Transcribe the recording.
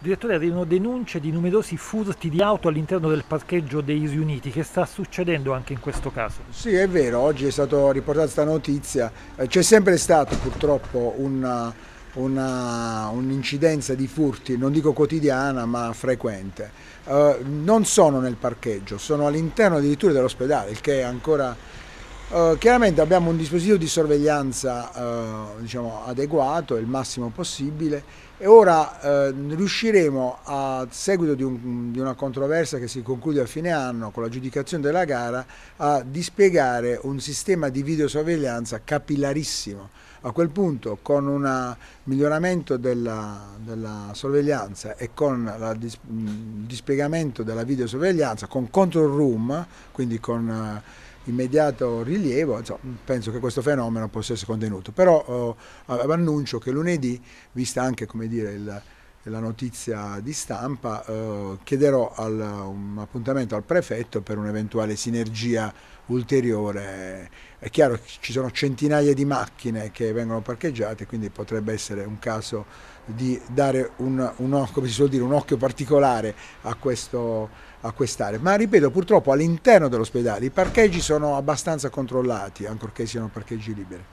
direttore arrivano denunce di numerosi furti di auto all'interno del parcheggio dei riuniti che sta succedendo anche in questo caso. Sì è vero, oggi è stata riportata questa notizia, eh, c'è sempre stato purtroppo un'incidenza di furti, non dico quotidiana ma frequente. Uh, non sono nel parcheggio, sono all'interno addirittura dell'ospedale, il che è ancora eh, chiaramente abbiamo un dispositivo di sorveglianza uh, diciamo adeguato, il massimo possibile e ora uh, riusciremo a seguito di, un, di, una controversia che si conclude a fine anno con l'aggiudicazione della gara a dispiegare un sistema di videosorveglianza capillarissimo. A quel punto con un miglioramento della, della, sorveglianza e con il dis, dispiegamento della videosorveglianza, con control room, quindi con immediato rilievo, mm. penso che questo fenomeno possa essere contenuto. Però eh, annuncio che lunedì, vista anche come dire, il, la notizia di stampa, eh, chiederò al, un appuntamento al prefetto per un'eventuale sinergia ulteriore. È chiaro che ci sono centinaia di macchine che vengono parcheggiate, quindi potrebbe essere un caso di dare un, un, dire, un occhio particolare a, questo, a quest'area. Ma ripeto, purtroppo all'interno dell'ospedale i parcheggi sono abbastanza controllati, ancorché siano parcheggi liberi.